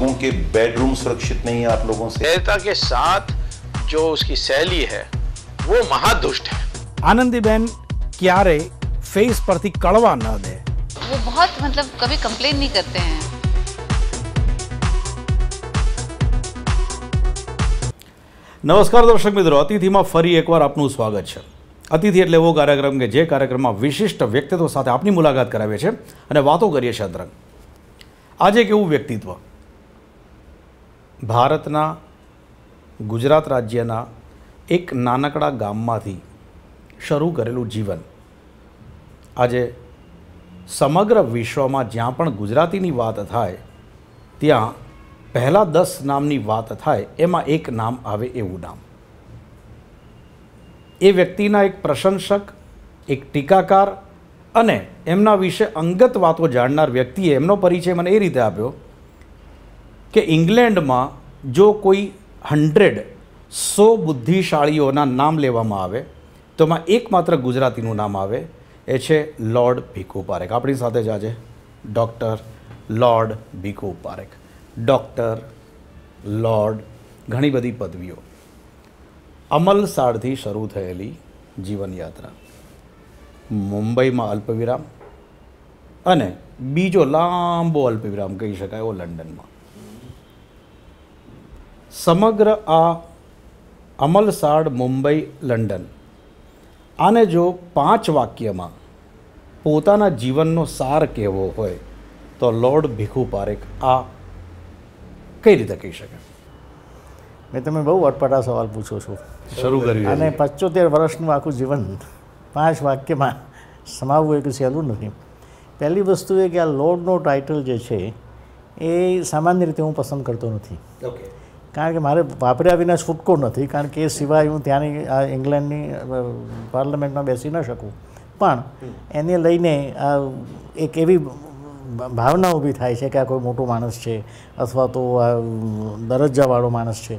લોકો કે બેડરૂમ સુરક્ષિત નહી આપ લોકો સે એટા કે સાથ જો ઉસકી સહેલી હે વો મહાદુષ્ટ હે આનંદીબેન ક્યા રે ફેસ પર થી કળવા ન દે વો બહોત મતલબ કભી કમ્પ્લેઈન નહી કરતે હે નમસ્કાર દર્શક મિત્રો અતિથિ માં ફરી એકવાર આપનું સ્વાગત છે અતિથિ એટલે વો કાર્યક્રમ કે જે કાર્યક્રમ માં વિશિષ્ટ વ્યક્તિત્વ સાથે આપની મુલાકાત કરાવે છે અને વાતો કરીએ છે આતરણ આજે કેવું વ્યક્તિત્વ ભારતના ગુજરાત રાજ્યના એક નાનકડા ગામમાંથી શરૂ કરેલું જીવન આજે સમગ્ર વિશ્વમાં જ્યાં પણ ગુજરાતીની વાત થાય ત્યાં પહેલાં દસ નામની વાત થાય એમાં એક નામ આવે એવું નામ એ વ્યક્તિના એક પ્રશંસક એક ટીકાકાર અને એમના વિશે અંગત વાતો જાણનાર વ્યક્તિએ એમનો પરિચય મને એ રીતે આપ્યો કે ઇંગ્લેન્ડમાં જો કોઈ હંડ્રેડ સો બુદ્ધિશાળીઓના નામ લેવામાં આવે તો એમાં એકમાત્ર ગુજરાતીનું નામ આવે એ છે લોર્ડ ભીખુ પારેખ આપણી સાથે જ આજે doctor lord Bhikhu Parekh doctor lord ઘણી બધી પદવીઓ અમલસાડથી શરૂ થયેલી જીવનયાત્રા મુંબઈમાં અલ્પવિરામ અને બીજો લાંબો અલ્પવિરામ કહી શકાય એવો લંડનમાં સમગ્ર આ અમલસાડ મુંબઈ લંડન આને જો પાંચ વાક્યમાં પોતાના જીવનનો સાર કહેવો હોય તો લોર્ડ ભીખુ પારેખ આ કઈ રીતે કહી શકે મેં તમે બહુ અટપટા સવાલ પૂછો છો શરૂ કર્યું અને પંચોતેર વર્ષનું આખું જીવન પાંચ વાક્યમાં સમાવવું એ સહેલું નથી પહેલી વસ્તુ એ કે આ લોર્ડનો ટાઇટલ જે છે એ સામાન્ય રીતે હું પસંદ કરતો નથી ઓકે કારણ કે મારે વાપર્યા વિના છૂટકો નથી કારણ કે એ સિવાય હું ત્યાંની આ ઇંગ્લેન્ડની પાર્લામેન્ટમાં બેસી ન શકું પણ એને લઈને આ એક એવી ભાવના ઊભી થાય છે કે આ કોઈ મોટો માણસ છે અથવા તો આ દરજ્જાવાળો માણસ છે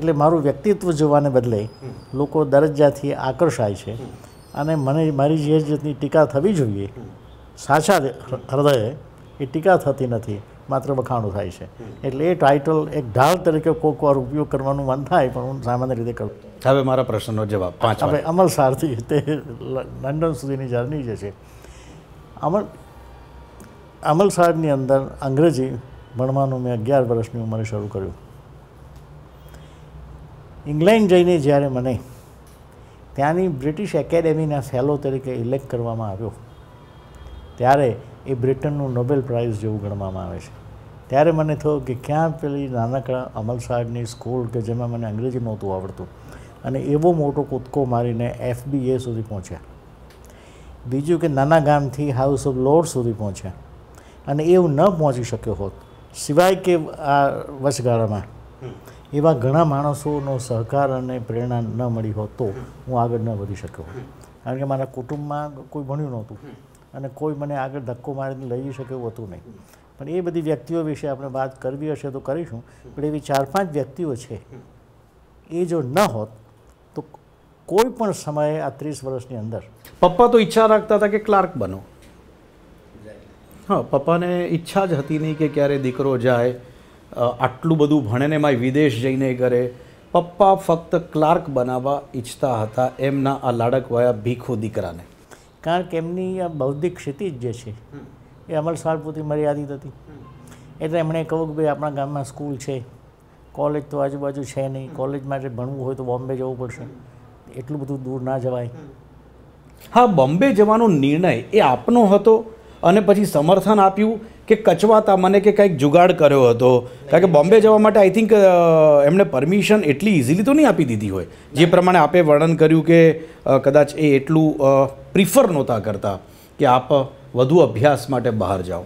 એટલે મારું વ્યક્તિત્વ જોવાને બદલે લોકો દરજ્જાથી આકર્ષાય છે અને મને મારી જે રીતની ટીકા થવી જોઈએ સાચા હૃદયે એ ટીકા થતી નથી માત્ર વખાણું થાય છે એટલે એ ટાઇટલ એક ઢાલ તરીકે કોઈક વાર ઉપયોગ કરવાનું મન થાય પણ હું સામાન્ય રીતે કરું હવે મારા પ્રશ્નનો જવાબ હવે અમલ સારથી તે લંડન સુધીની જર્ની જે છે અમલ અમલ સારની અંદર અંગ્રેજી ભણવાનું મેં અગિયાર વર્ષની ઉંમરે શરૂ કર્યું ઇંગ્લેન્ડ જઈને જ્યારે મને ત્યાંની બ્રિટિશ એકેડેમીના ફેલો તરીકે ઇલેક્ટ કરવામાં આવ્યો ત્યારે એ બ્રિટનનું નોબેલ પ્રાઇઝ જેવું ગણવામાં આવે છે ત્યારે મને થયું કે ક્યાં પેલી નાનકડા અમલ સાહેબની સ્કૂલ કે જેમાં મને અંગ્રેજી નહોતું આવડતું અને એવો મોટો કૂદકો મારીને એફબીએ સુધી પહોંચ્યા બીજું કે નાના ગામથી હાઉસ ઓફ લોર્ડ સુધી પહોંચ્યા અને એવું ન પહોંચી શક્યો હોત સિવાય કે આ વચગાળામાં એવા ઘણા માણસોનો સહકાર અને પ્રેરણા ન મળી હોત તો હું આગળ ન વધી શક્યો હોત કારણ કે મારા કુટુંબમાં કોઈ ભણ્યું નહોતું અને કોઈ મને આગળ ધક્કો મારીને લઈ શકે એવું હતું નહીં પણ એ બધી વ્યક્તિઓ વિશે આપણે વાત કરવી હશે તો કરીશું પણ એવી ચાર પાંચ વ્યક્તિઓ છે એ જો ન હોત તો કોઈ પણ સમયે આ ત્રીસ વર્ષની અંદર પપ્પા તો ઈચ્છા રાખતા હતા કે ક્લાર્ક બનો હા પપ્પાને ઈચ્છા જ હતી નહીં કે ક્યારે દીકરો જાય આટલું બધું ભણે ને માય વિદેશ જઈને કરે પપ્પા ફક્ત ક્લાર્ક બનાવવા ઈચ્છતા હતા એમના આ લાડકવાયા ભીખો દીકરાને કારણ કે એમની આ બૌદ્ધિક ક્ષિતિજ જે છે એ અમલસાર પૂરતી મર્યાદિત હતી એટલે એમણે કહું કે ભાઈ આપણા ગામમાં સ્કૂલ છે કોલેજ તો આજુબાજુ છે નહીં કોલેજ માટે ભણવું હોય તો બોમ્બે જવું પડશે એટલું બધું દૂર ના જવાય હા બોમ્બે જવાનો નિર્ણય એ આપનો હતો અને પછી સમર્થન આપ્યું કે કચવાતા મને કે કંઈક જુગાડ કર્યો હતો કારણ કે બોમ્બે જવા માટે આઈ થિંક એમણે પરમિશન એટલી ઇઝીલી તો નહીં આપી દીધી હોય જે પ્રમાણે આપે વર્ણન કર્યું કે કદાચ એ એટલું પ્રિફર નહોતા કરતા કે આપ વધુ અભ્યાસ માટે બહાર જાઓ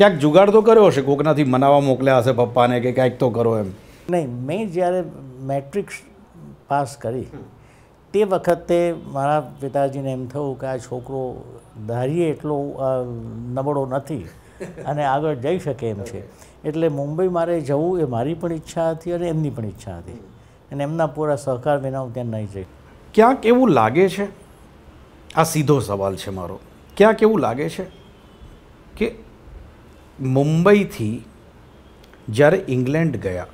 ક્યાંક જુગાડ તો કર્યો હશે કોકનાથી મનાવા મોકલ્યા હશે પપ્પાને કે ક્યાંક તો કરો એમ નહીં મેં જ્યારે મેટ્રિક્સ પાસ કરી તે વખતે મારા પિતાજીને એમ થયું કે આ છોકરો ધારીએ એટલો નબળો નથી અને આગળ જઈ શકે એમ છે એટલે મુંબઈ મારે જવું એ મારી પણ ઈચ્છા હતી અને એમની પણ ઈચ્છા હતી અને એમના પૂરા સહકાર વિના હું ત્યાં નહીં જઈ ક્યાંક એવું લાગે છે આ સીધો સવાલ છે મારો ક્યાંક એવું લાગે છે કે મુંબઈથી જ્યારે ઇંગ્લેન્ડ ગયા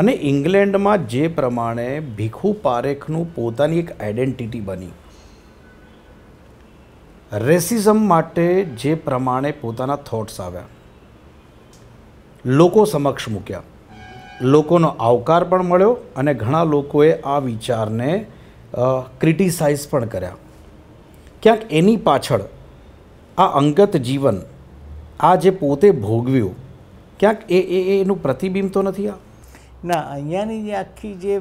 અને ઇંગ્લેન્ડમાં જે પ્રમાણે ભીખુ પારેખનું પોતાની એક આઈડેન્ટિટી બની રેસિઝમ માટે જે પ્રમાણે પોતાના થોટ્સ આવ્યા લોકો સમક્ષ મૂક્યા લોકોનો આવકાર પણ મળ્યો અને ઘણા લોકોએ આ વિચારને ક્રિટિસાઇઝ પણ કર્યા ક્યાંક એની પાછળ આ અંગત જીવન આ જે પોતે ભોગવ્યું ક્યાંક એ એનું પ્રતિબિંબ તો નથી આ ના અહીંયાની જે આખી જે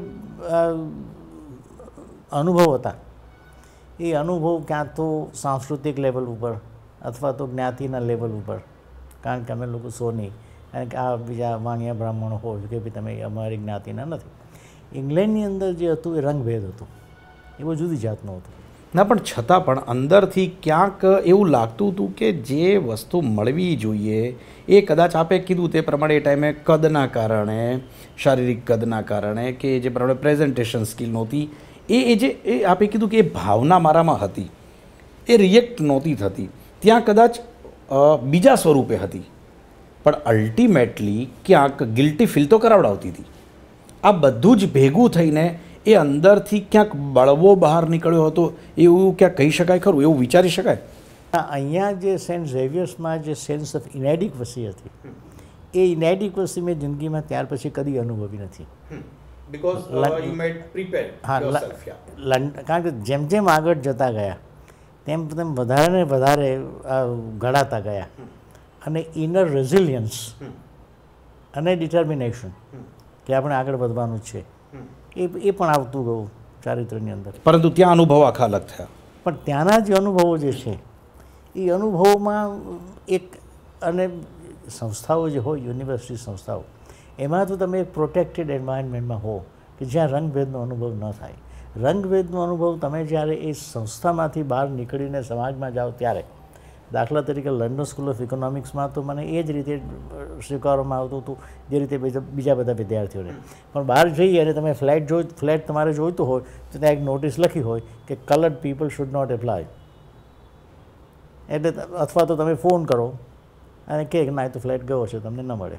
અનુભવ હતા એ અનુભવ ક્યાં તો સાંસ્કૃતિક લેવલ ઉપર અથવા તો જ્ઞાતિના લેવલ ઉપર કારણ કે અમે લોકો સોની કારણ કે આ બીજા વાણિયા બ્રાહ્મણો હોય કે ભાઈ તમે અમારી જ્ઞાતિના નથી ઇંગ્લેન્ડની અંદર જે હતું એ રંગભેદ હતો એ બહુ જુદી જાતનું હતું ના પણ છતાં પણ અંદરથી ક્યાંક એવું લાગતું હતું કે જે વસ્તુ મળવી જોઈએ એ કદાચ આપે કીધું તે પ્રમાણે એ ટાઈમે કદના કારણે શારીરિક કદના કારણે કે જે પ્રમાણે પ્રેઝન્ટેશન સ્કિલ નહોતી એ એ જે એ આપે કીધું કે એ ભાવના મારામાં હતી એ રિએક્ટ નહોતી થતી ત્યાં કદાચ બીજા સ્વરૂપે હતી પણ અલ્ટિમેટલી ક્યાંક ગિલ્ટી ફીલ તો કરાવડાવતી હતી આ બધું જ ભેગું થઈને એ અંદરથી ક્યાંક બળવો બહાર નીકળ્યો હતો એવું ક્યાંક કહી શકાય ખરું એવું વિચારી શકાય અહીંયા જે સેન્ટ ઝેવિયર્સમાં જે સેન્સ ઓફ ઇનેડિકવસી હતી એ ઇનેડિકવસી મેં જિંદગીમાં ત્યાર પછી કદી અનુભવી નથી uh, કારણ કે જેમ જેમ આગળ જતા ગયા તેમ તેમ વધારે ને વધારે ઘડાતા ગયા અને ઇનર રેઝિલિયન્સ અને ડિટર્મિનેશન કે આપણે આગળ વધવાનું છે એ એ પણ આવતું ગયું ચારિત્રની અંદર પરંતુ ત્યાં અનુભવ આખા અલગ થયા પણ ત્યાંના જે અનુભવો જે છે એ અનુભવોમાં એક અને સંસ્થાઓ જે હોય યુનિવર્સિટી સંસ્થાઓ એમાં તો તમે એક પ્રોટેક્ટેડ એન્વાયરમેન્ટમાં હો કે જ્યાં રંગભેદનો અનુભવ ન થાય રંગભેદનો અનુભવ તમે જ્યારે એ સંસ્થામાંથી બહાર નીકળીને સમાજમાં જાઓ ત્યારે દાખલા તરીકે લંડન સ્કૂલ ઓફ ઇકોનોમિક્સમાં તો મને એ જ રીતે સ્વીકારવામાં આવતું હતું જે રીતે બીજા બધા વિદ્યાર્થીઓને પણ બહાર જઈએ અને તમે ફ્લેટ જો ફ્લેટ તમારે જોઈતું હોય તો ત્યાં એક નોટિસ લખી હોય કે coloured people should not apply એટલે અથવા તો તમે ફોન કરો અને કે ના એ તો ફ્લેટ ગયો છે તમને ન મળે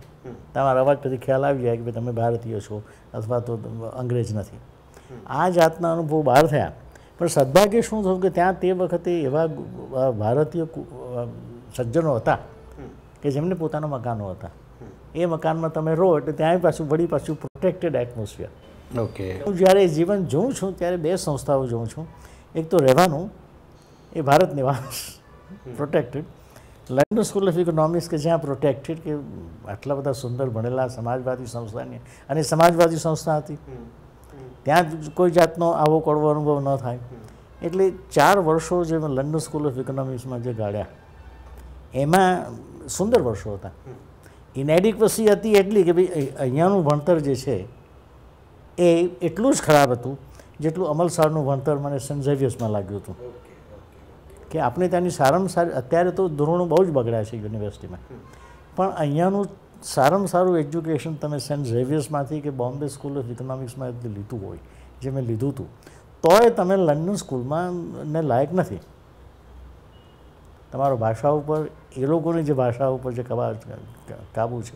તમારા અવાજ પછી ખ્યાલ આવી જાય કે ભાઈ તમે ભારતીય છો અથવા તો અંગ્રેજ નથી આ જાતના અનુભવ બહાર થયા પણ સદભાગ્ય શું થયું કે ત્યાં તે વખતે એવા ભારતીય સજ્જનો હતા કે જેમને પોતાના મકાનો હતા એ મકાનમાં તમે રહો એટલે ત્યાં પાછું વળી પાછું પ્રોટેક્ટેડ એટમોસ્ફિયર ઓકે હું જ્યારે જીવન જોઉં છું ત્યારે બે સંસ્થાઓ જોઉં છું એક તો રહેવાનું એ Bharat Niwas protected London School of Economics કે જ્યાં પ્રોટેક્ટેડ કે આટલા બધા સુંદર ભણેલા સમાજવાદી સંસ્થાની અને સમાજવાદી સંસ્થા હતી ત્યાં કોઈ જાતનો આવો કડવો અનુભવ ન થાય એટલે ચાર વર્ષો જે મેં લંડન સ્કૂલ ઓફ ઇકોનોમિક્સમાં જે ગાળ્યા એમાં સુંદર વર્ષો હતા ઇનએડિક્વસી હતી એટલી કે ભાઈ અહીંયાનું ભણતર જે છે એ એટલું જ ખરાબ હતું જેટલું અમલસાડનું ભણતર મને સેન્ટ લાગ્યું હતું કે આપણે ત્યાંની સારામાં સારી અત્યારે તો ધોરણો બહુ જ બગડ્યા છે યુનિવર્સિટીમાં પણ અહીંયાનું સારામાં સારું એજ્યુકેશન તમે સેન્ટ ઝેવિયર્સમાંથી કે બોમ્બે સ્કૂલ ઓફ ઇકોનોમિક્સમાંથી લીધું હોય જે મેં લીધું હતું તોય તમે લંડન સ્કૂલમાં ને લાયક નથી તમારો ભાષા ઉપર એ લોકોની જે ભાષા ઉપર જે કબા કાબુ છે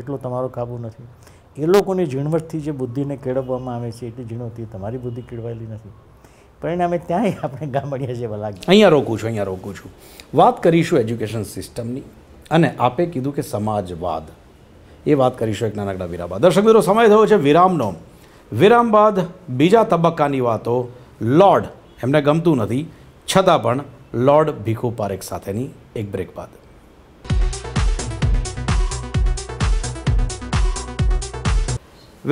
એટલો તમારો કાબુ નથી એ લોકોની ઝીણવટથી જે બુદ્ધિને કેળવવામાં આવે છે એટલી ઝીણવટથી તમારી બુદ્ધિ કેળવાયેલી નથી પરિણામે ત્યાંય આપણે ગામડિયા જેવા લાગે અહીંયા રોકું છું અહીંયા રોકું છું વાત કરીશું એજ્યુકેશન સિસ્ટમની અને આપે કીધું કે સમાજવાદ એ વાત કરીશું એક નાનકડા વિરામ બાદ દર્શક મિત્રો સમય થયો છે વિરામનો વિરામ બાદ બીજા તબક્કાની વાતો લોર્ડ એમને ગમતું નથી છતાં પણ લોર્ડ ભીખુ પારેખ સાથેની એક બ્રેક બાદ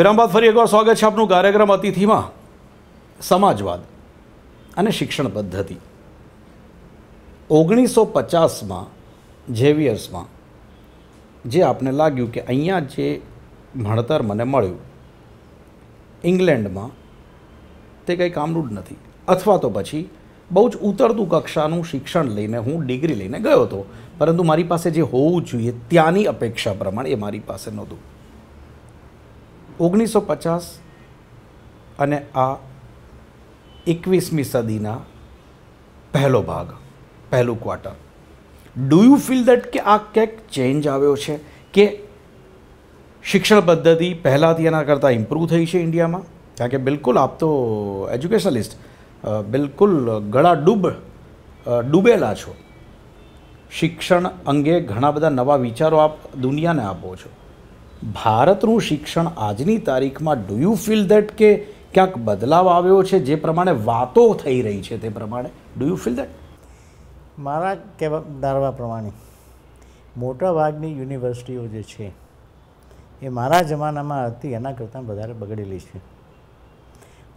વિરામ બાદ ફરી એકવાર સ્વાગત છે આપનું કાર્યક્રમ અતિથિમાં સમાજવાદ અને શિક્ષણ પદ્ધતિ ઓગણીસો પચાસમાં ઝેવિયર્સમાં જે આપને લાગ્યું કે અહીંયા જે ભણતર મને મળ્યું ઇંગ્લેન્ડમાં તે કંઈ કામરૂડ નથી અથવા તો પછી બહુ જ ઉતરતું કક્ષાનું શિક્ષણ લઈને હું ડિગ્રી લઈને ગયો હતો પરંતુ મારી પાસે જે હોવું જોઈએ ત્યાંની અપેક્ષા પ્રમાણે એ મારી પાસે નહોતું ઓગણીસો પચાસ અને આ એકવીસમી સદીના પહેલો ભાગ પહેલું quarter do you feel that કે આ ક્યાંક ચેન્જ આવ્યો છે કે શિક્ષણ પદ્ધતિ પહેલાંથી એના કરતાં ઇમ્પ્રૂવ થઈ છે ઇન્ડિયામાં કારણ કે બિલકુલ આપ તો એજ્યુકેશનિસ્ટ બિલકુલ ગળા ડૂબ ડૂબેલા છો શિક્ષણ અંગે ઘણા બધા નવા વિચારો આપ દુનિયાને આપો છો ભારતનું શિક્ષણ આજની તારીખમાં ડુ યુ ફીલ દેટ કે ક્યાંક બદલાવ આવ્યો છે જે પ્રમાણે વાતો થઈ રહી છે તે પ્રમાણે ડુ યુ ફીલ દેટ મારા કહેવા ધારવા પ્રમાણે મોટા ભાગની યુનિવર્સિટીઓ જે છે એ મારા જમાનામાં હતી એના કરતાં વધારે બગડેલી છે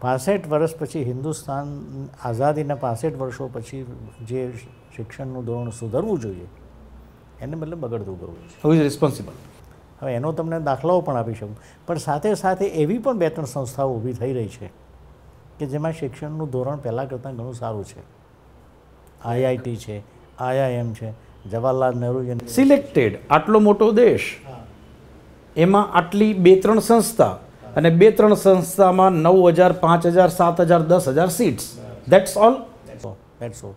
પાસઠ વર્ષ પછી હિન્દુસ્તાન આઝાદીના પાસઠ વર્ષો પછી જે શિક્ષણનું ધોરણ સુધરવું જોઈએ એને બદલે બગડતું કરવું જોઈએ હુ રિસ્પોન્સિબલ હવે એનો તમને દાખલાઓ પણ આપી શકું પણ સાથે સાથે એવી પણ બે ત્રણ સંસ્થાઓ ઊભી થઈ રહી છે કે જેમાં શિક્ષણનું ધોરણ પહેલાં કરતાં ઘણું સારું છે આઈઆઈટી છે આઈઆઈએમ છે જવાહરલાલ નહેરુ સિલેક્ટેડ આટલો મોટો દેશ એમાં આટલી બે ત્રણ સંસ્થા અને બે ત્રણ સંસ્થામાં નવ હજાર પાંચ હજાર સાત હજાર દસ હજાર seats that's all that's all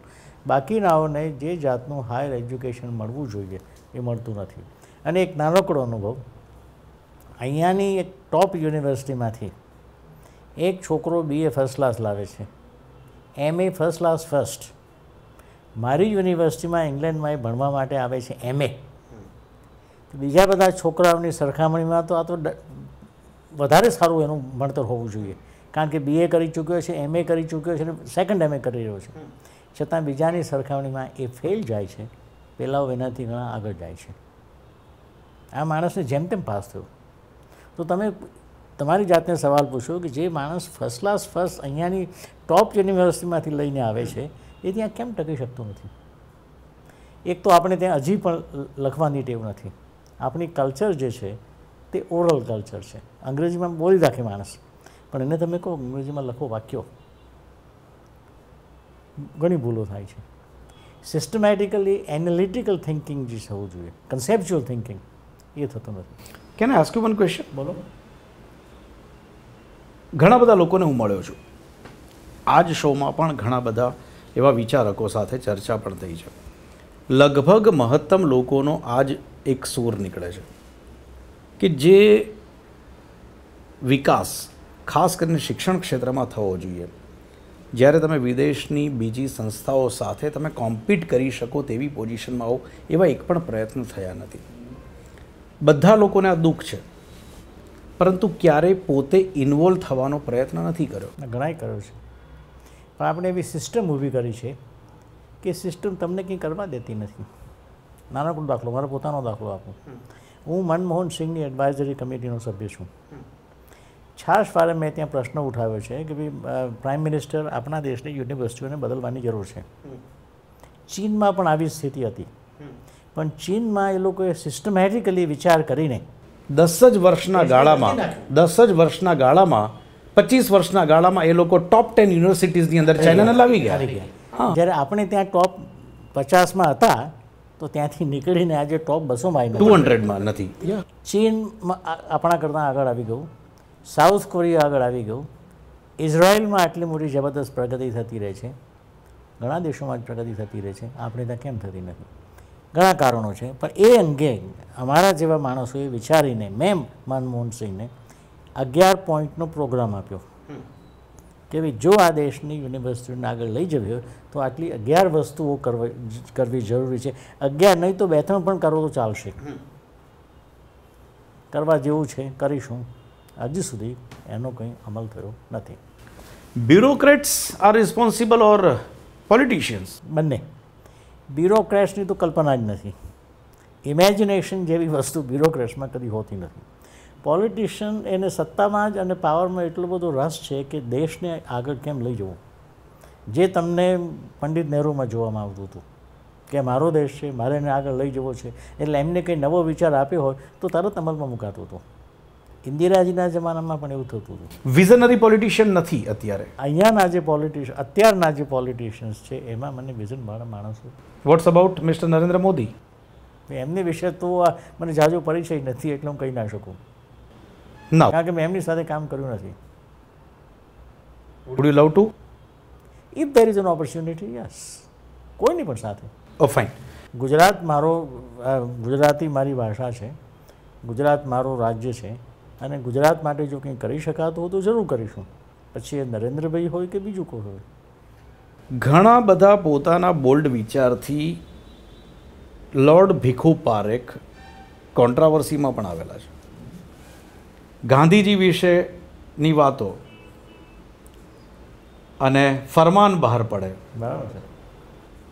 બાકીનાઓને જે જાતનું હાયર એજ્યુકેશન મળવું જોઈએ એ મળતું નથી અને એક નાનકડો અનુભવ અહીંયાની એક ટોપ યુનિવર્સિટીમાંથી એક છોકરો બી એ ફર્સ્ટ ક્લાસ લાવે છે એમએ ફર્સ્ટ ક્લાસ ફર્સ્ટ મારી યુનિવર્સિટીમાં ઇંગ્લેન્ડમાં એ ભણવા માટે આવે છે એમએ બીજા બધા છોકરાઓની સરખામણીમાં તો આ તો વધારે સારું એનું ભણતર હોવું જોઈએ કારણ કે બીએ કરી ચૂક્યો છે એમએ કરી ચૂક્યો છે અને સેકન્ડ એમએ કરી રહ્યો છે છતાં બીજાની સરખામણીમાં એ ફેલ જાય છે પહેલાઓ એનાથી ઘણા આગળ જાય છે આ માણસને જેમ તેમ પાસ થયો તો તમે તમારી જાતને સવાલ પૂછો કે જે માણસ ફર્સ્ટ ક્લાસ ફર્સ્ટ અહીંયાની ટોપ યુનિવર્સિટીમાંથી લઈને આવે છે એ ત્યાં કેમ ટકી શકતું નથી એક તો આપણે ત્યાં હજી પણ લખવાની ટેવ નથી આપણી કલ્ચર જે છે તે ઓરલ કલ્ચર છે અંગ્રેજીમાં બોલી રાખે માણસ પણ એને તમે કહો અંગ્રેજીમાં લખો વાક્યો ઘણી ભૂલો થાય છે સિસ્ટમેટિકલી એનાલિટિકલ થિંકિંગ જે થવું જોઈએ કન્સેપ્ચ્યુઅલ થિંકિંગ એ થતું નથી can ask you one question બોલો ઘણા બધા લોકોને હું મળ્યો છું આ જ શોમાં પણ ઘણા બધા એવા વિચારકો સાથે ચર્ચા પણ થઈ છે લગભગ મહત્તમ લોકોનો આજ એક સૂર નીકળે છે કે જે વિકાસ ખાસ કરીને શિક્ષણ ક્ષેત્રમાં થવો જોઈએ જ્યારે તમે વિદેશની બીજી સંસ્થાઓ સાથે તમે કોમ્પિટ કરી શકો તેવી પોઝિશનમાં આવો એવા એક પણ પ્રયત્ન થયા નથી બધા લોકોને આ દુઃખ છે પરંતુ ક્યારેય પોતે ઇન્વોલ્વ થવાનો પ્રયત્ન નથી કર્યો ઘણાય કર્યો છે પણ આપણે એવી સિસ્ટમ ઊભી કરી છે કે સિસ્ટમ તમને કંઈ કરવા દેતી નથી નાનકડો દાખલો મારો પોતાનો દાખલો આપું હું મનમોહન સિંહની એડવાઇઝરી કમિટીનો સભ્ય છું છાશ વારે મેં ત્યાં પ્રશ્ન ઉઠાવ્યો છે કે ભાઈ પ્રાઇમ મિનિસ્ટર આપણા દેશની યુનિવર્સિટીઓને બદલવાની જરૂર છે ચીનમાં પણ આવી સ્થિતિ હતી પણ ચીનમાં એ લોકોએ સિસ્ટમેટિકલી વિચાર કરીને દસ જ વર્ષના ગાળામાં દસ જ વર્ષના ગાળામાં પચીસ વર્ષના ગાળામાં એ લોકો ટોપ ટેન યુનિવર્સિટીઝની અંદર ચાઇનાને લાવી ગયા જ્યારે આપણે ત્યાં ટોપ પચાસમાં હતા તો ત્યાંથી નીકળીને આજે ટોપ બસોમાં આવી ટુ હંડ્રેડમાં નથી ચીનમાં આપણા કરતાં આગળ આવી ગયું સાઉથ કોરિયા આગળ આવી ગયું ઇઝરાયલમાં આટલી મોટી જબરદસ્ત પ્રગતિ થતી રહે છે ઘણા દેશોમાં જ પ્રગતિ થતી રહે છે આપણે ત્યાં કેમ થતી નથી ઘણા કારણો છે પણ એ અંગે અમારા જેવા માણસોએ વિચારીને મેં મનમોહન સિંહને અગિયાર પોઈન્ટનો પ્રોગ્રામ આપ્યો કે ભાઈ જો આ દેશની યુનિવર્સિટીને આગળ લઈ જવી હોય તો આટલી અગિયાર વસ્તુઓ કરવી જરૂરી છે અગિયાર નહીં તો બે ત્રણ પણ કરો તો ચાલશે કરવા જેવું છે કરીશું હજી સુધી એનો કંઈ અમલ થયો નથી bureaucrats are responsible or politicians બંને બ્યુરોક્રેટ્સની તો કલ્પના જ નથી ઇમેજિનેશન જેવી વસ્તુ બ્યુરોક્રેટ્સમાં કદી હોતી નથી પોલિટિશિયન એને સત્તામાં જ અને પાવરમાં એટલો બધો રસ છે કે દેશને આગળ કેમ લઈ જવો જે તમને પંડિત નહેરુમાં જોવામાં આવતું હતું કે મારો દેશ છે મારે એને આગળ લઈ જવો છે એટલે એમને કંઈ નવો વિચાર આપ્યો હોય તો તરત અમલમાં મુકાતો હતો ઇન્દિરાજીના જમાનામાં પણ એવું થતું હતું વિઝનરી પોલિટિશિયન નથી અત્યારે અહીંયાના જે પોલિટિશિયન અત્યારના જે પોલિટિશિયન્સ છે એમાં મને વિઝન વિઝનવાળા માણસો what's about mister Narendra Modi એમની વિશે તો મને જાજો પરિચય નથી એટલે હું કહી ના શકું ના કારણ કે મેં એમની સાથે કામ કર્યું નથી would you love to if there is an opportunity yes કોઈની પણ સાથે ઓ oh, ફાઇન ગુજરાત મારો ગુજરાતી મારી ભાષા છે ગુજરાત મારું રાજ્ય છે અને ગુજરાત માટે જો કંઈ કરી શકાતું હોય તો જરૂર કરીશું પછી એ નરેન્દ્રભાઈ હોય કે બીજું કોઈ હોય ઘણા બધા પોતાના બોલ્ડ વિચારથી લોર્ડ ભીખુ પારેખ કોન્ટ્રાવર્સીમાં પણ આવેલા છે ગાંધીજી વિશેની વાતો અને ફરમાન બહાર પડે બરાબર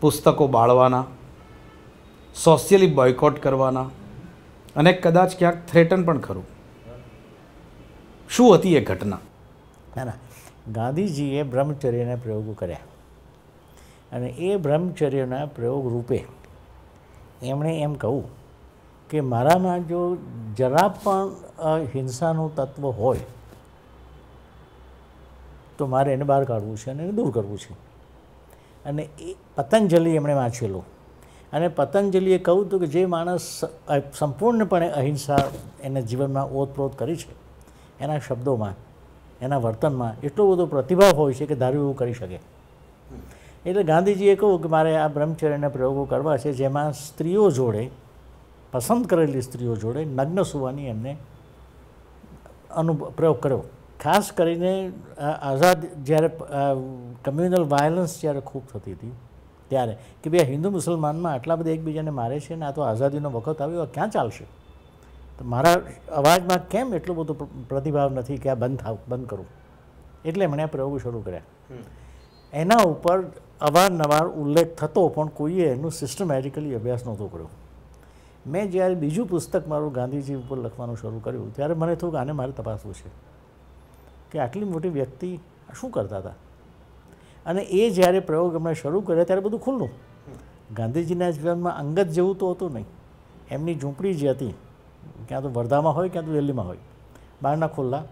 પુસ્તકો બાળવાના સોશિયલી બોયકોટ કરવાના અને કદાચ ક્યાંક થ્રેટન પણ ખરું શું હતી એ ઘટના ના ગાંધીજીએ બ્રહ્મચર્યના પ્રયોગો કર્યા અને એ બ્રહ્મચર્યના પ્રયોગ રૂપે એમણે એમ કહું કે મારામાં જો જરા પણ હિંસાનું તત્વ હોય તો મારે એને બહાર કાઢવું છે અને એને દૂર કરવું છે અને એ પતંજલિ એમણે વાંચેલું અને પતંજલિએ કહું હતું કે જે માણસ સંપૂર્ણપણે અહિંસા એને જીવનમાં ઓતપ્રોત કરી છે એના શબ્દોમાં એના વર્તનમાં એટલો બધો પ્રતિભાવ હોય છે કે ધાર્યું એવું કરી શકે એટલે ગાંધીજીએ કહું કે મારે આ બ્રહ્મચર્યના પ્રયોગો કરવા છે જેમાં સ્ત્રીઓ જોડે પસંદ કરેલી સ્ત્રીઓ જોડે નગ્ન સુવાની એમને અનુ પ્રયોગ કર્યો ખાસ કરીને આઝાદ જ્યારે કમ્યુનલ વાયલન્સ જ્યારે ખૂબ થતી હતી ત્યારે કે ભાઈ હિન્દુ મુસલમાનમાં આટલા બધા એકબીજાને મારે છે ને આ તો આઝાદીનો વખત આવ્યો ક્યાં ચાલશે તો મારા અવાજમાં કેમ એટલો બધો પ્રતિભાવ નથી કે આ બંધ થાવ બંધ કરું એટલે એમણે આ પ્રયોગો શરૂ કર્યા એના ઉપર અવારનવાર ઉલ્લેખ થતો પણ કોઈએ એનું સિસ્ટમેટિકલી અભ્યાસ નહોતો કર્યો મેં જ્યારે બીજું પુસ્તક મારું ગાંધીજી ઉપર લખવાનું શરૂ કર્યું ત્યારે મને થોડુંક આને મારે તપાસવું છે કે આટલી મોટી વ્યક્તિ શું કરતા હતા અને એ જ્યારે પ્રયોગ એમણે શરૂ કર્યા ત્યારે બધું ખુલ્લું ગાંધીજીના જીવનમાં અંગત જેવું તો હતું નહીં એમની ઝૂંપડી જે હતી ક્યાં તો વર્ધામાં હોય ક્યાં તો દિલ્હીમાં હોય બહારના ખુલ્લા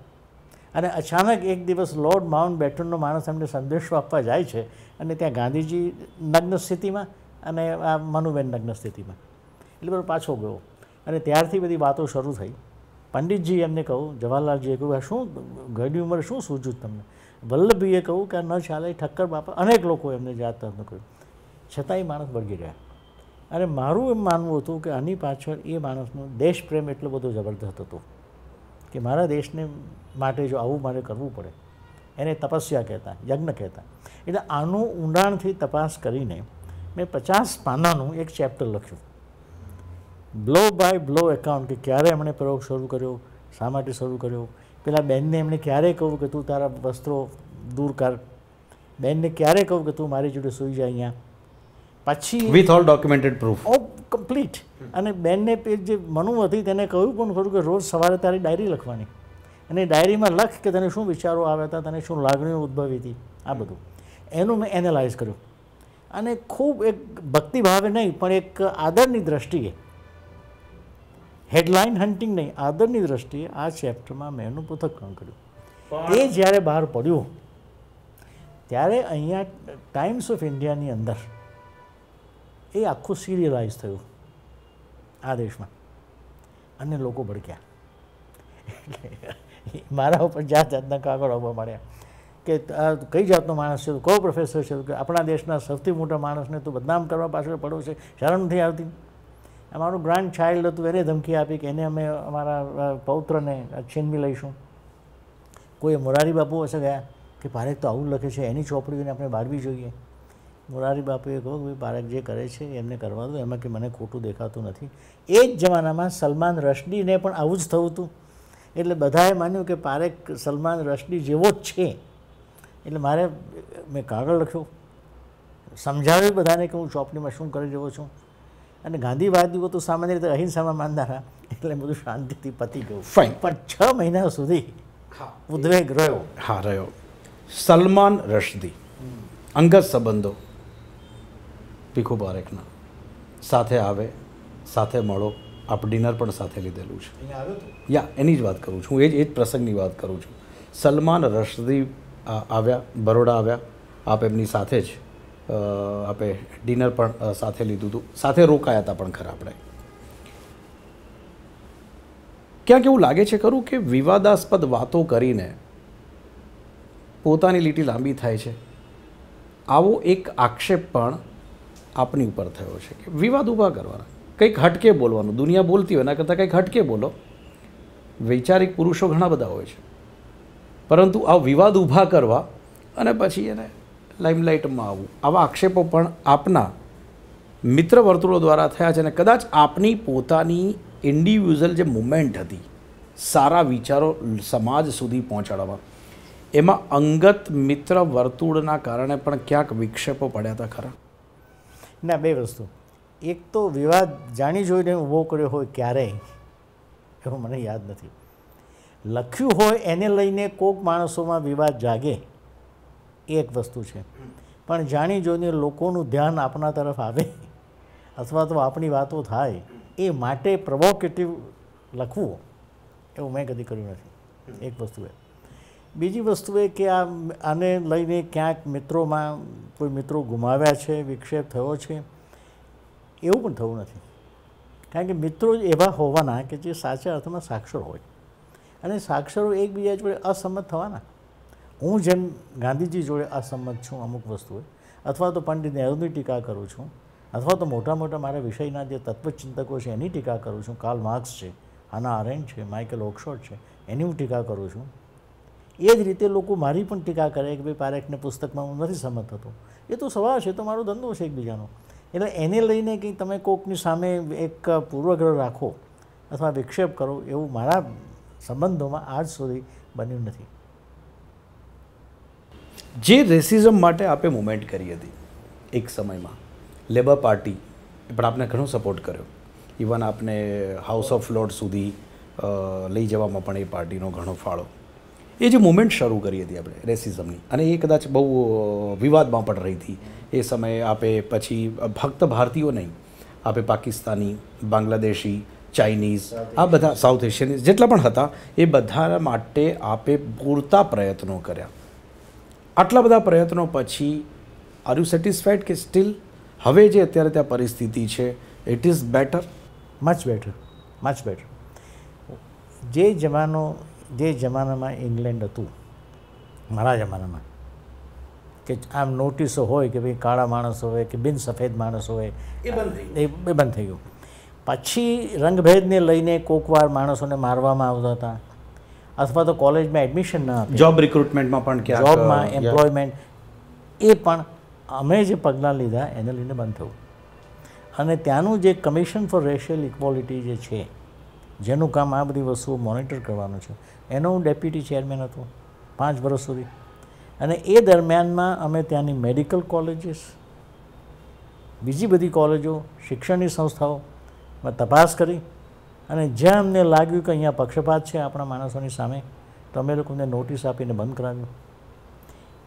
અને અચાનક એક દિવસ લોર્ડ માઉન્ટ બેટનનો માણસ એમને સંદેશો આપવા જાય છે અને ત્યાં ગાંધીજી નગ્ન સ્થિતિમાં અને આ મનુબેન નગ્ન સ્થિતિમાં એટલે બધો પાછો ગયો અને ત્યારથી બધી વાતો શરૂ થઈ પંડિતજી એમને કહું જવાહરલાલજીએ કહ્યું આ શું ઘણી ઉંમરે શું સૂજ્યું તમને વલ્લભીએ કહું કે આ ન ચાલે ઠક્કર બાપા અનેક લોકો એમને જાત કહ્યું છતાંય માણસ બળગી રહ્યા અને મારું એમ માનવું હતું કે આની પાછળ એ માણસનો દેશપ્રેમ એટલો બધો જબરદસ્ત હતો કે મારા દેશને માટે જો આવું મારે કરવું પડે એને તપસ્યા કહેતા યજ્ઞ કહેતા એટલે આનું ઊંડાણથી તપાસ કરીને મેં પચાસ પાનાનું એક ચેપ્ટર લખ્યું બ્લો બાય બ્લો એકાઉન્ટ કે ક્યારે એમણે પ્રયોગ શરૂ કર્યો શા માટે શરૂ કર્યો પેલા બેનને એમણે ક્યારે કહ્યું કે તું તારા વસ્ત્રો દૂર કર બેનને ક્યારે કહું કે તું મારી જોડે સૂઈ જાય અહીંયા પછી with all documented proof oh complete અને બેનને જે મનુ હતી તેને કહ્યું પણ ખરું કે રોજ સવારે તારી ડાયરી લખવાની અને ડાયરીમાં લખ કે તને શું વિચારો આવ્યા હતા તને શું લાગણીઓ ઉદ્ભવી હતી આ બધું એનું મેં એનાલાઇઝ કર્યું અને ખૂબ એક ભક્તિભાવે નહીં પણ એક આદરની દ્રષ્ટિએ હેડલાઇન હન્ટિંગ નહીં આદરની દ્રષ્ટિએ આ ચેપ્ટરમાં મેં એનું પૃથક્કરણ કર્યું એ જ્યારે બહાર પડ્યું ત્યારે અહીંયા ટાઈમ્સ ઓફ ઇન્ડિયાની અંદર એ આખું સિરિયલાઇઝ થયું આ દેશમાં અને લોકો ભડક્યા એટલે મારા ઉપર જાત જાતના કાગળ આવવા માંડ્યા કે કઈ જાતનો માણસ છે કયો પ્રોફેસર છે કે આપણા દેશના સૌથી મોટા માણસને તો બદનામ કરવા પાછળ પડો છે શરમ નથી આવતી અમારું ગ્રાન્ડ ચાઇલ્ડ હતું એને ધમકી આપી કે એને અમે અમારા પૌત્રને છીનવી લઈશું કોઈ મોરારી બાપુ હશે ગયા કે પારેક તો આવું લખે છે એની ચોપડીઓને આપણે બારવી જોઈએ મોરારી બાપુએ કહ્યું કે પારેખ જે કરે છે એમને કરવા દો એમાં કે મને ખોટું દેખાતું નથી એ જ જમાનામાં સલમાન રશદીને પણ આવું જ થયું હતું એટલે બધાએ માન્યું કે પારેક સલમાન રશદી જેવો જ છે એટલે મારે મેં કાગળ લખ્યો સમજાવ્યું બધાને કે હું ચોપડીમાં શું કરી રહ્યો છું અને ગાંધીવાદીઓ તો સામાન્ય રીતે અહિંસામાં માનનારા એટલે બધું શાંતિથી પતી ગયું ફાઇન પણ છ મહિના સુધી ઉદ્વેગ રહ્યો હા રહ્યો સલમાન રશદી અંગત સંબંધો પીખુ બારેકના સાથે આવે સાથે મળો આપ ડિનર પણ સાથે લીધેલું છે યા એની જ વાત કરું છું હું એ જ એ જ પ્રસંગની વાત કરું છું સલમાન રશદી આવ્યા બરોડા આવ્યા આપ એમની સાથે જ આપણે ડિનર પણ સાથે લીધું હતું સાથે રોકાયા હતા પણ ખરા આપણે ક્યાંક એવું લાગે છે ખરું કે વિવાદાસ્પદ વાતો કરીને પોતાની લીટી લાંબી થાય છે આવો એક આક્ષેપ પણ આપની ઉપર થયો છે કે વિવાદ ઊભા કરવાના કંઈક હટકે બોલવાનું દુનિયા બોલતી હોય એના કરતાં કંઈક હટકે બોલો વૈચારિક પુરુષો ઘણા બધા હોય છે પરંતુ આ વિવાદ ઊભા કરવા અને પછી એને લાઇમલાઇટમાં આવવું આવા આક્ષેપો પણ આપના મિત્ર વર્તુળો દ્વારા થયા છે અને કદાચ આપની પોતાની ઇન્ડિવિઝ્યુઅલ જે મુમેન્ટ હતી સારા વિચારો સમાજ સુધી પહોંચાડવા એમાં અંગત મિત્ર વર્તુળના કારણે પણ ક્યાંક વિક્ષેપો પડ્યા હતા ખરા ના બે વસ્તુ એક તો વિવાદ જાણી જોઈને ઊભો કર્યો હોય ક્યારેય એવું મને યાદ નથી લખ્યું હોય એને લઈને કોઈક માણસોમાં વિવાદ જાગે એ એક વસ્તુ છે પણ જાણી જોઈને લોકોનું ધ્યાન આપના તરફ આવે અથવા તો આપણી વાતો થાય એ માટે પ્રવોકેટિવ લખવું એવું મેં કદી કર્યું નથી એક વસ્તુ એ બીજી વસ્તુ એ કે આ આને લઈને ક્યાંક મિત્રોમાં કોઈ મિત્રો ગુમાવ્યા છે વિક્ષેપ થયો છે એવું પણ થયું નથી કારણ કે મિત્રો એવા હોવાના કે જે સાચા અર્થમાં સાક્ષર હોય અને સાક્ષરો એકબીજા જોડે અસંમત થવાના હું જેમ ગાંધીજી જોડે આ સંમત છું અમુક વસ્તુએ અથવા તો પંડિત નહેરુની ટીકા કરું છું અથવા તો મોટા મોટા મારા વિષયના જે તત્વચિંતકો છે એની ટીકા કરું છું કાર્લ માર્ક્સ છે આના આરેન્ટ છે માઇકલ ઓક્સફોર્ડ છે એની હું ટીકા કરું છું એ જ રીતે લોકો મારી પણ ટીકા કરે કે ભાઈ પારેખને પુસ્તકમાં હું નથી સંમત હતો એ તો સવાલ છે તો મારો ધંધો છે એકબીજાનો એટલે એને લઈને કંઈ તમે કોકની સામે એક પૂર્વગ્રહ રાખો અથવા વિક્ષેપ કરો એવું મારા સંબંધોમાં આજ સુધી બન્યું નથી જે રેસિઝમ માટે આપણે મુમેન્ટ કરી હતી એક સમયમાં લેબર પાર્ટી પણ આપણે ઘણો સપોર્ટ કર્યો ઇવન આપને હાઉસ ઓફ લોર્ડ સુધી લઈ જવામાં પણ એ પાર્ટીનો ઘણો ફાળો એ જે મુમેન્ટ શરૂ કરી હતી આપણે રેસિઝમની અને એ કદાચ બહુ વિવાદમાં પણ રહી હતી એ સમયે આપે પછી ભક્ત ભારતીયો નહીં આપે પાકિસ્તાની બાંગ્લાદેશી ચાઇનીઝ આ બધા સાઉથ એશિયન જેટલા પણ હતા એ બધા માટે આપે પૂરતા પ્રયત્નો કર્યા આટલા બધા પ્રયત્નો પછી આર યુ સેટિસ્ફાઈડ કે સ્ટીલ હવે જે અત્યારે ત્યાં પરિસ્થિતિ છે it is better much better much better જે જમાનો જે જમાનામાં ઇંગ્લેન્ડ હતું મારા જમાનામાં કે આમ નોટિસો હોય કે ભાઈ કાળા માણસ હોય કે બિન સફેદ માણસ હોય એ બંધ એ બંધ થઈ ગયું પછી રંગભેદને લઈને કોકવાર માણસોને મારવામાં આવતા હતા અથવા તો કોલેજમાં એડમિશન ન જોબ રિક્રુટમેન્ટમાં પણ ક્યાં જોબમાં એમ્પ્લોયમેન્ટ એ પણ અમે જે પગલાં લીધા એને લઈને બંધ થયું અને ત્યાંનું જે કમિશન ફોર રેશિયલ ઇક્વોલિટી જે છે જેનું કામ આ બધી વસ્તુઓ મોનિટર કરવાનું છે એનો હું ડેપ્યુટી ચેરમેન હતો પાંચ વર્ષ સુધી અને એ દરમિયાનમાં અમે ત્યાંની મેડિકલ કોલેજીસ બીજી બધી કોલેજો શિક્ષણની સંસ્થાઓમાં તપાસ કરી અને જ્યાં અમને લાગ્યું કે અહીંયા પક્ષપાત છે આપણા માણસોની સામે તો અમે લોકોને નોટિસ આપીને બંધ કરાવ્યું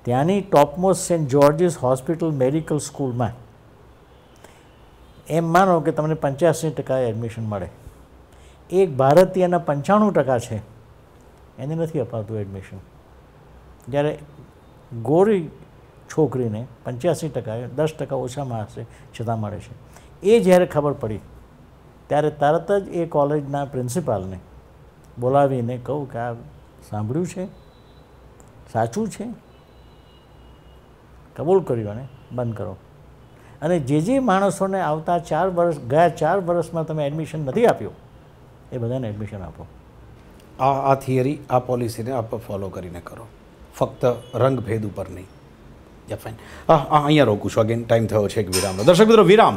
ત્યાંની topmost Saint George's hospital medical સ્કૂલમાં એમ માનો કે તમને પંચ્યાસી ટકા એડમિશન મળે એક ભારતીયના પંચાણું ટકા છે એને નથી અપાતું એડમિશન જ્યારે ગોરી છોકરીને પંચ્યાસી ટકા દસ ટકા ઓછામાં હશે છતાં મળે છે એ જ્યારે ખબર પડી ત્યારે તરત જ એ કોલેજના પ્રિન્સિપાલને બોલાવીને કહું કે આ સાંભળ્યું છે સાચું છે કબૂલ કર્યું અને બંધ કરો અને જે જે માણસોને આવતા ચાર વર્ષ ગયા ચાર વર્ષમાં તમે એડમિશન નથી આપ્યું એ બધાને એડમિશન આપો આ આ થિયરી આ પોલિસીને આપ ફોલો કરીને કરો ફક્ત રંગભેદ ઉપર નહીં યા ફાઇન હા અહીંયા રોકું છું અગેન ટાઈમ થયો છે એક વિરામ દર્શક મિત્રો વિરામ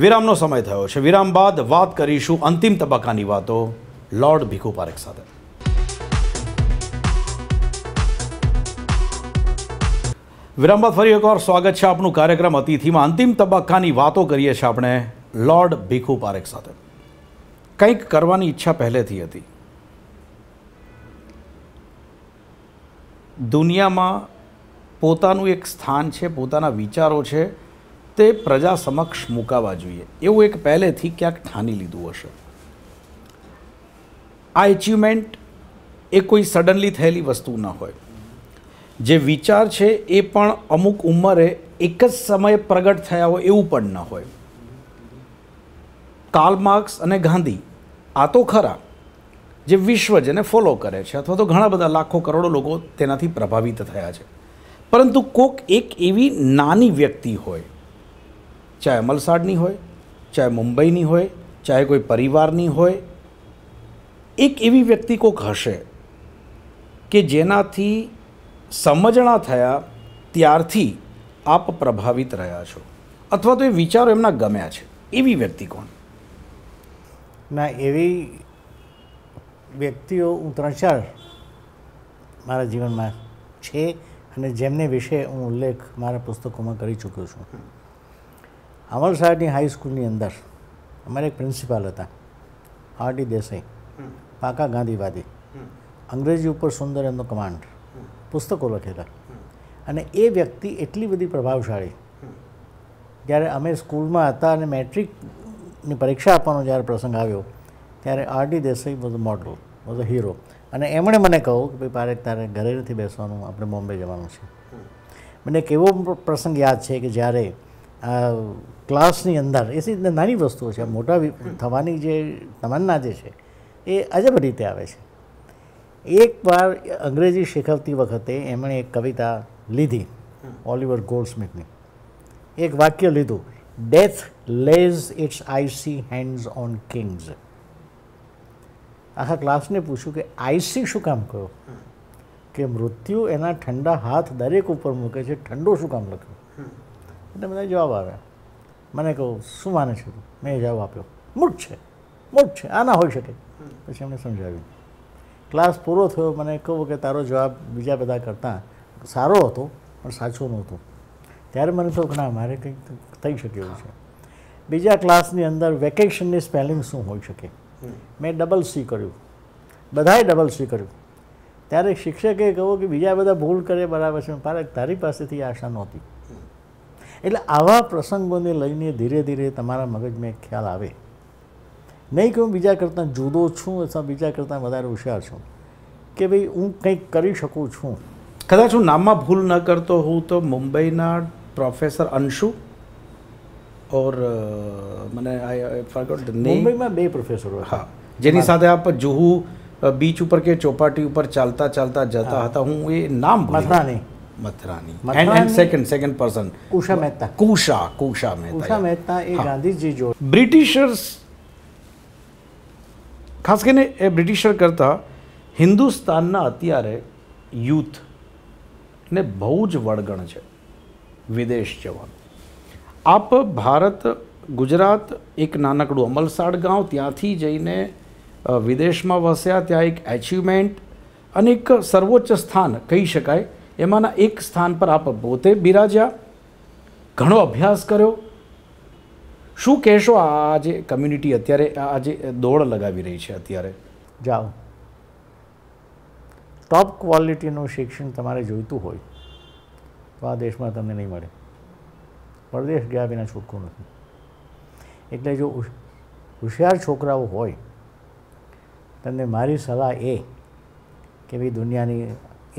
વિરામનો સમય થયો છે વિરામ બાદ વાત કરીશું અંતિમ તબક્કાની વાતો લોર્ડ ભીખુ પારેખ સાથે વિરામ બાદ ફરી એકવાર સ્વાગત છે આપનું કાર્યક્રમ અતિથિમાં અંતિમ તબક્કાની વાતો કરીએ છીએ આપણે લોર્ડ ભીખુ પારેખ સાથે કંઈક કરવાની ઈચ્છા પહેલેથી હતી દુનિયામાં પોતાનું એક સ્થાન છે પોતાના વિચારો છે તે પ્રજા સમક્ષ મૂકાવા જોઈએ એવું એક પહેલેથી ક્યાંક ઠાની લીધું હશે આ એચિવમેન્ટ એ કોઈ સડનલી થયેલી વસ્તુ ન હોય જે વિચાર છે એ પણ અમુક ઉંમરે એક જ સમયે પ્રગટ થયા હોય એવું પણ ન હોય કાર્લ માર્ક્સ અને ગાંધી આ તો ખરા જે વિશ્વ જેને ફોલો કરે છે અથવા તો ઘણા બધા લાખો કરોડો લોકો તેનાથી પ્રભાવિત થયા છે પરંતુ કોક એક એવી નાની વ્યક્તિ હોય ચાહે અમલસાડની હોય ચાહે મુંબઈની હોય ચાહે કોઈ પરિવારની હોય એક એવી વ્યક્તિ કોક હશે કે જેનાથી સમજણા થયા ત્યારથી આપ પ્રભાવિત રહ્યા છો અથવા તો એ વિચારો એમના ગમ્યા છે એવી વ્યક્તિ કોણ ના એવી વ્યક્તિઓ હું ત્રણ ચાર મારા જીવનમાં છે અને જેમને વિશે હું ઉલ્લેખ મારા પુસ્તકોમાં કરી ચૂક્યો છું અમલસાડની હાઈસ્કૂલની અંદર અમારે એક પ્રિન્સિપાલ હતા આરડી દેસાઈ પાકા ગાંધીવાદી અંગ્રેજી ઉપર સુંદર એમનો કમાન્ડ પુસ્તકો લખેલા અને એ વ્યક્તિ એટલી બધી પ્રભાવશાળી જ્યારે અમે સ્કૂલમાં હતા અને મેટ્રિકની પરીક્ષા આપવાનો જ્યારે પ્રસંગ આવ્યો ત્યારે આરડી દેસાઈ બધો મોડલ બધો હીરો અને એમણે મને કહ્યું કે ભાઈ તારે તારે ઘરે નથી બેસવાનું આપણે બોમ્બે જવાનું છે મને એક એવો પ્રસંગ યાદ છે કે જ્યારે ક્લાસની અંદર એ રીતે નાની વસ્તુઓ છે મોટા થવાની જે તમન્ના જે છે એ અજબ રીતે આવે છે એકવાર અંગ્રેજી શીખવતી વખતે એમણે એક કવિતા લીધી ઓલિવર ગોલ્ડ સ્મિથની એક વાક્ય લીધું death lays its icy hands on kings આખા ક્લાસને પૂછ્યું કે આઈસી શું કામ કહ્યું કે મૃત્યુ એના ઠંડા હાથ દરેક ઉપર મૂકે છે ઠંડો શું કામ લખ્યું એટલે બધા જવાબ આવ્યા મને કહું શું માને છે તું મેં જવાબ આપ્યો મૂર્ખ છે મૂર્ખ છે આના હોઈ શકે પછી એમણે સમજાવ્યું ક્લાસ પૂરો થયો મને કહું કે તારો જવાબ બીજા બધા કરતાં સારો હતો પણ સાચો નહોતો ત્યારે મને થયું કે મારે કંઈક થઈ શકે એવું છે બીજા ક્લાસની અંદર વેકેશનની સ્પેલિંગ શું હોઈ શકે મેં ડબલ સી કર્યું બધાએ ડબલ સી કર્યું ત્યારે શિક્ષકે કહો કે બીજા બધા ભૂલ કરે બરાબર છે પારક તારી પાસેથી આશા નહોતી એટલે આવા પ્રસંગોને લઈને ધીરે ધીરે તમારા મગજમાં એક ખ્યાલ આવે નહીં કે હું બીજા કરતાં જુદો છું અથવા બીજા કરતાં વધારે હોશિયાર છું કે ભાઈ હું કંઈક કરી શકું છું કદાચ હું નામમાં ભૂલ ન કરતો હોઉં તો મુંબઈના પ્રોફેસર અંશુ ઓર મને આઈ ફરગોટ ધ મુંબઈમાં બે પ્રોફેસરો હા જેની સાથે આપ જુહુ બીચ ઉપર કે ચોપાટી ઉપર ચાલતા ચાલતા જતા હતા હું એ નામ Mathrani Mathrani and second second person Kusha Mehta Kusha Kusha Mehta Kusha Mehta એ ગાંધીજી જો બ્રિટિશર્સ ખાસ કરીને એ બ્રિટિશર કરતાં હિન્દુસ્તાનના અત્યારે યુથને બહુ જ વળગણ છે વિદેશ જવાનું આપ ભારત ગુજરાત એક નાનકડું અમલસાડ ગાંવ ત્યાંથી જઈને વિદેશમાં વસ્યા ત્યાં એક એચિવમેન્ટ અને એક સર્વોચ્ચ સ્થાન કહી શકાય એમાંના એક સ્થાન પર આપ પોતે બિરાજ્યા ઘણો અભ્યાસ કર્યો શું કહેશો આ જે કમ્યુનિટી અત્યારે આ જે દોડ લગાવી રહી છે અત્યારે જાઓ ટોપ ક્વોલિટીનું શિક્ષણ તમારે જોઈતું હોય તો આ દેશમાં તમને નહીં મળે પરદેશ ગયા વિના છૂટકો નથી એટલે જો હોશિયાર છોકરાઓ હોય તમને મારી સલાહ એ કે ભાઈ દુનિયાની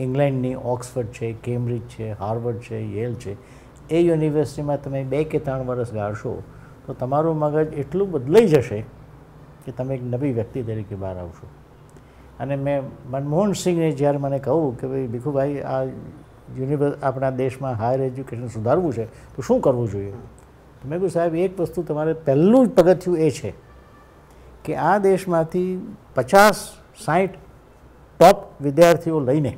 ઇંગ્લેન્ડની ઓક્સફર્ડ છે કેમ્બ્રિજ છે હાર્વર્ડ છે યેલ છે એ યુનિવર્સિટીમાં તમે બે કે ત્રણ વર્ષ ગાળશો તો તમારું મગજ એટલું બદલાઈ જશે કે તમે એક નવી વ્યક્તિ તરીકે બહાર આવશો અને મેં મનમોહન સિંહને જ્યારે મને કહું કે ભાઈ ભીખુભાઈ આ યુનિવર્સ આપણા દેશમાં હાયર એજ્યુકેશન સુધારવું છે તો શું કરવું જોઈએ તો મેં કહ્યું સાહેબ એક વસ્તુ તમારે પહેલું જ પગથિયું એ છે કે આ દેશમાંથી પચાસ સાઠ ટોપ વિદ્યાર્થીઓ લઈને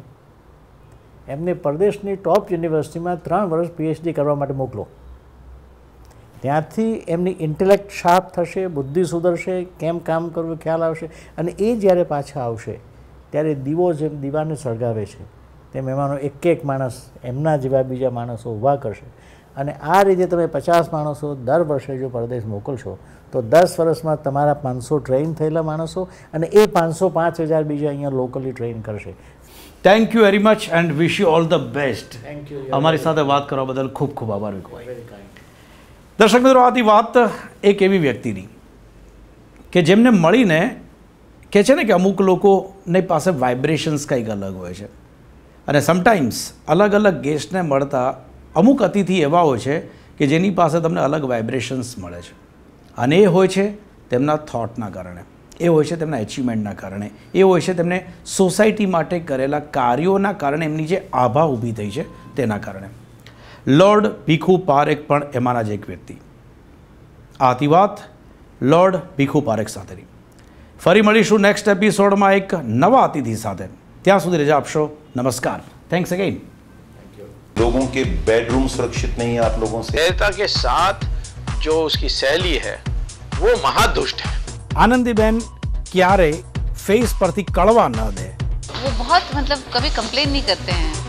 એમને પરદેશની ટોપ યુનિવર્સિટીમાં ત્રણ વર્ષ પીએચડી કરવા માટે મોકલો ત્યાંથી એમની ઇન્ટેલેક્ટ શાર્પ થશે બુદ્ધિ સુધરશે કેમ કામ કરવું ખ્યાલ આવશે અને એ જ્યારે પાછા આવશે ત્યારે દીવો જેમ દીવાને સળગાવે છે તેમ એમાંનો એક એક માણસ એમના જેવા બીજા માણસો ઊભા કરશે અને આ રીતે તમે પચાસ માણસો દર વર્ષે જો પરદેશ મોકલશો તો દસ વર્ષમાં તમારા પાંચસો ટ્રેન થયેલા માણસો અને એ પાંચસો પાંચ હજાર બીજા અહીંયા લોકલી ટ્રેન કરશે thank you very much and wish you all the best thank you અમારી સાથે વાત કરવા બદલ ખૂબ ખૂબ આભાર વિકુભાઈ દર્શક મિત્રો આથી વાત એક એવી વ્યક્તિની કે જેમને મળીને કહે છે ને કે અમુક લોકોની પાસે વાઇબ્રેશન્સ કંઈક અલગ હોય છે અને સમટાઈમ્સ અલગ અલગ ગેસ્ટને મળતા અમુક અતિથિ એવા હોય છે કે જેની પાસે તમને અલગ વાઇબ્રેશન્સ મળે છે અને એ હોય છે તેમના થોટના કારણે એ હોય છે તેમના એચિવમેન્ટના કારણે એ હોય છે તેમને સોસાયટી માટે કરેલા કાર્યોના કારણે એમની જે આભા ઊભી થઈ છે તેના કારણે લોર્ડ ભીખુ પારેખ પણ એમાંના જ એક વ્યક્તિ આથી વાત લોર્ડ ભીખુ પારેખ સાથેની ફરી મળીશું નેક્સ્ટ એપિસોડમાં એક નવા અતિથિ સાથે ત્યાં સુધી રજા આપશો નમસ્કાર થેન્ક્સ અગેન लोगों के बेडरूम सुरक्षित नहीं है आप लोगों से देवता के साथ जो उसकी शैली है वो महादुष्ट આનંદીબેન ક્યારે ફેસ પરથી કળવા ન દે વો બહુત મતલબ કભી કમ્પ્લેન નહીં કરતે હૈ